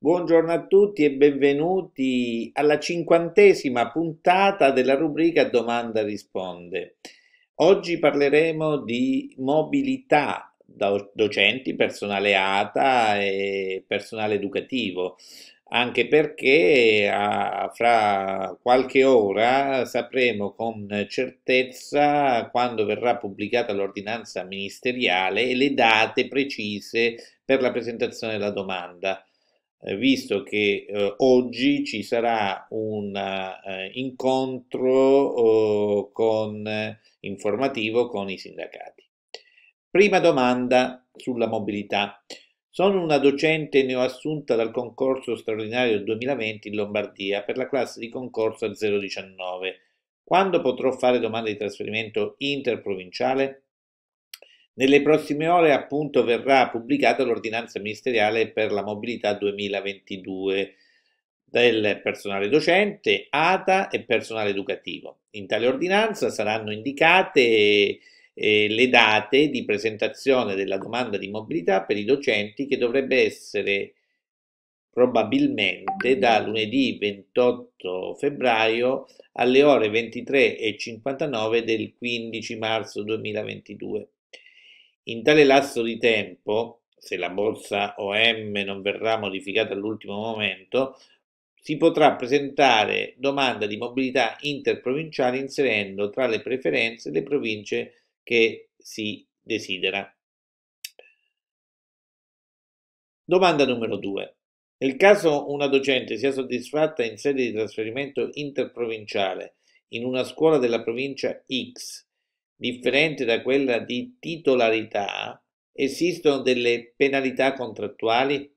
Buongiorno a tutti e benvenuti alla cinquantesima puntata della rubrica Domanda risponde. Oggi parleremo di mobilità docenti, personale ATA e personale educativo, anche perché a, fra qualche ora sapremo con certezza quando verrà pubblicata l'ordinanza ministeriale e le date precise per la presentazione della domanda. Eh, visto che eh, oggi ci sarà un eh, incontro oh, eh, con, informativo con i sindacati. Prima domanda sulla mobilità. Sono una docente neoassunta dal concorso straordinario 2020 in Lombardia per la classe di concorso 019. Quando potrò fare domanda di trasferimento interprovinciale? Nelle prossime ore appunto verrà pubblicata l'ordinanza ministeriale per la mobilità 2022 del personale docente, ATA e personale educativo. In tale ordinanza saranno indicate eh, le date di presentazione della domanda di mobilità per i docenti che dovrebbe essere probabilmente da lunedì 28 febbraio alle ore 23 e 59 del 15 marzo 2022. In tale lasso di tempo, se la borsa OM non verrà modificata all'ultimo momento, si potrà presentare domanda di mobilità interprovinciale inserendo tra le preferenze le province che si desidera. Domanda numero 2. Nel caso una docente sia soddisfatta in sede di trasferimento interprovinciale in una scuola della provincia X differente da quella di titolarità, esistono delle penalità contrattuali?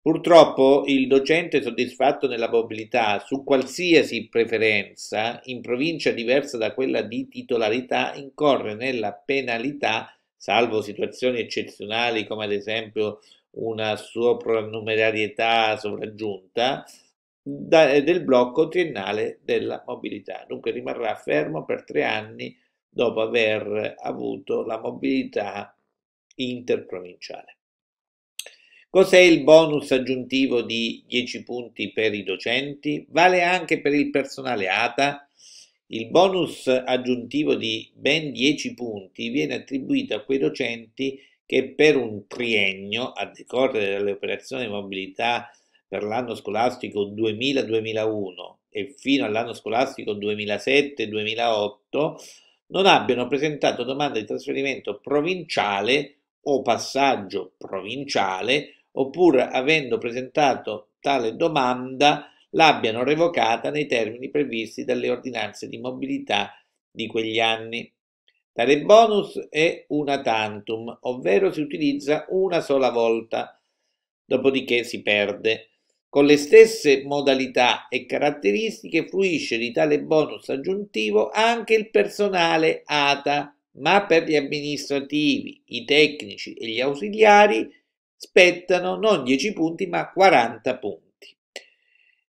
Purtroppo il docente soddisfatto nella mobilità su qualsiasi preferenza in provincia diversa da quella di titolarità incorre nella penalità, salvo situazioni eccezionali come ad esempio una soprannumerarietà sovraggiunta, del blocco triennale della mobilità. Dunque rimarrà fermo per tre anni dopo aver avuto la mobilità interprovinciale. Cos'è il bonus aggiuntivo di 10 punti per i docenti? Vale anche per il personale ATA. Il bonus aggiuntivo di ben 10 punti viene attribuito a quei docenti che per un triennio, a decorrere dalle operazioni di mobilità per l'anno scolastico 2000-2001 e fino all'anno scolastico 2007-2008, non abbiano presentato domanda di trasferimento provinciale o passaggio provinciale, oppure avendo presentato tale domanda l'abbiano revocata nei termini previsti dalle ordinanze di mobilità di quegli anni. Tale bonus è una tantum, ovvero si utilizza una sola volta, dopodiché si perde. Con le stesse modalità e caratteristiche fruisce di tale bonus aggiuntivo anche il personale ATA, ma per gli amministrativi, i tecnici e gli ausiliari spettano non 10 punti ma 40 punti.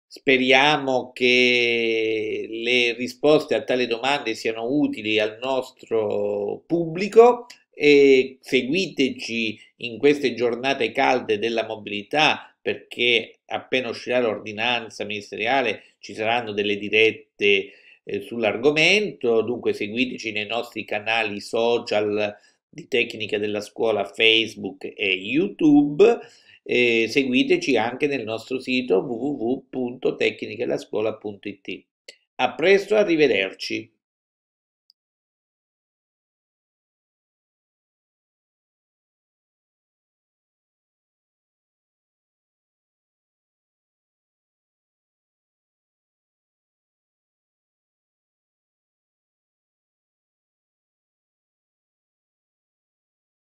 Speriamo che le risposte a tale domande siano utili al nostro pubblico e seguiteci in queste giornate calde della mobilità perché appena uscirà l'ordinanza ministeriale ci saranno delle dirette eh, sull'argomento, dunque seguiteci nei nostri canali social di tecnica della scuola Facebook e YouTube. E seguiteci anche nel nostro sito www.tecnichelascuola.it. A presto, arrivederci.